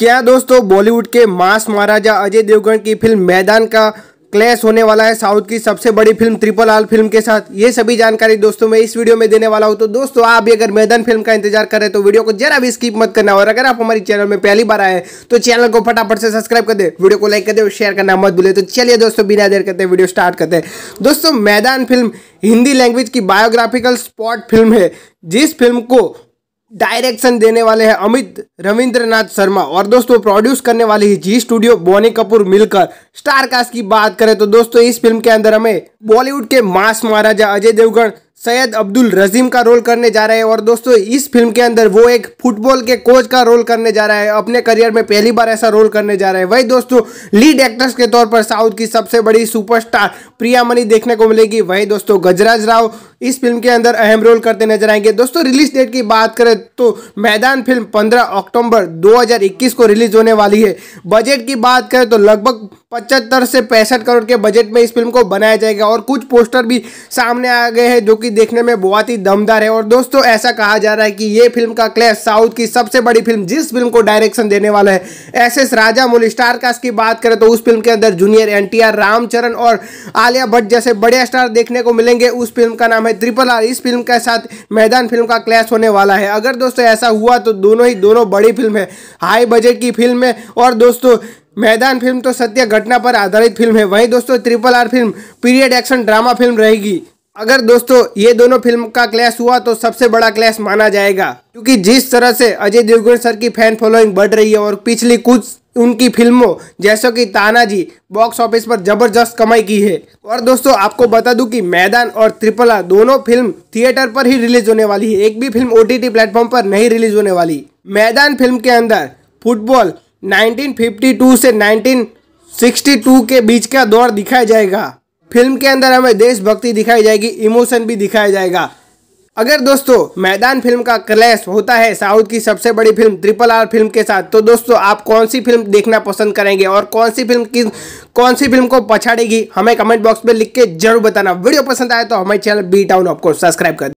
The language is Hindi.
क्या दोस्तों बॉलीवुड के मास महाराजा अजय देवगन की फिल्म मैदान का क्लैश होने वाला है साउथ की सबसे बड़ी फिल्म ट्रिपल आल फिल्म के साथ ये सभी जानकारी दोस्तों मैं इस वीडियो में देने वाला हूँ तो दोस्तों आप भी अगर मैदान फिल्म का इंतजार कर रहे हैं तो वीडियो को जरा भी स्किप मत करना और अगर आप हमारी चैनल में पहली बार आए तो चैनल को फटाफट से सब्सक्राइब कर दे वीडियो को लाइक कर दे और शेयर करना मत भूले तो चलिए दोस्तों बिना देर करते वीडियो स्टार्ट करते हैं दोस्तों मैदान फिल्म हिंदी लैंग्वेज की बायोग्राफिकल स्पॉट फिल्म है जिस फिल्म को डायरेक्शन देने वाले हैं अमित रविंद्रनाथ शर्मा और दोस्तों प्रोड्यूस करने वाले है जी स्टूडियो बोनी कपूर मिलकर स्टार कास्ट की बात करें तो दोस्तों इस फिल्म के अंदर हमें बॉलीवुड के मास महाराजा अजय देवगढ़ सैयद अब्दुल रजीम का रोल करने जा रहे हैं और दोस्तों इस फिल्म के अंदर वो एक फुटबॉल के कोच का रोल करने जा रहा है अपने करियर में पहली बार ऐसा रोल करने जा रहा है वही दोस्तों लीड एक्ट्रेस के तौर पर साउथ की सबसे बड़ी सुपरस्टार प्रिया मनी देखने को मिलेगी वही दोस्तों गजराज राव इस फिल्म के अंदर अहम रोल करते नजर आएंगे दोस्तों रिलीज डेट की बात करें तो मैदान फिल्म पंद्रह अक्टूबर दो को रिलीज होने वाली है बजट की बात करें तो लगभग पचहत्तर से पैंसठ करोड़ के बजट में इस फिल्म को बनाया जाएगा और कुछ पोस्टर भी सामने आ गए हैं जो कि भी देखने में बहुत ही दमदार है और दोस्तों ऐसा कहा जा रहा है कि ये फिल्म का क्लैश साउथ की सबसे बड़ी फिल्म जिस फिल्म को डायरेक्शन देने वाला है एस एस राजा मूल स्टारकास्ट की बात करें तो उस फिल्म के अंदर जूनियर एन रामचरण और आलिया भट्ट जैसे बड़े स्टार देखने को मिलेंगे उस फिल्म का नाम है ट्रिपल आर इस फिल्म के साथ मैदान फिल्म का क्लैश होने वाला है अगर दोस्तों ऐसा हुआ तो दोनों ही दोनों बड़ी फिल्म है हाई बजट की फिल्म है और दोस्तों मैदान फिल्म तो सत्य घटना पर आधारित फिल्म है वहीं दोस्तों triple R film period action drama film रहेगी अगर दोस्तों ये दोनों फिल्म का क्लैश हुआ तो सबसे बड़ा क्लैश माना जाएगा क्योंकि जिस तरह से अजय देवगन सर की फैन फॉलोइंग बढ़ रही है और पिछली कुछ उनकी फिल्मों जैसे कि तानाजी बॉक्स ऑफिस पर जबरदस्त कमाई की है और दोस्तों आपको बता दूं कि मैदान और त्रिपला दोनों फिल्म थिएटर पर ही रिलीज होने वाली है एक भी फिल्म ओटीटी प्लेटफॉर्म पर नहीं रिलीज होने वाली मैदान फिल्म के अंदर फुटबॉल 1952 से 1962 के बीच का दौर दिखाया जाएगा फिल्म के अंदर हमें देशभक्ति दिखाई जाएगी इमोशन भी दिखाया जाएगा अगर दोस्तों मैदान फिल्म का क्लैश होता है साउथ की सबसे बड़ी फिल्म ट्रिपल आर फिल्म के साथ तो दोस्तों आप कौन सी फिल्म देखना पसंद करेंगे और कौन सी फिल्म किस कौन सी फिल्म को पछाड़ेगी हमें कमेंट बॉक्स में लिख के जरूर बताना वीडियो पसंद आए तो हमारे चैनल बी टाउन आपको सब्सक्राइब कर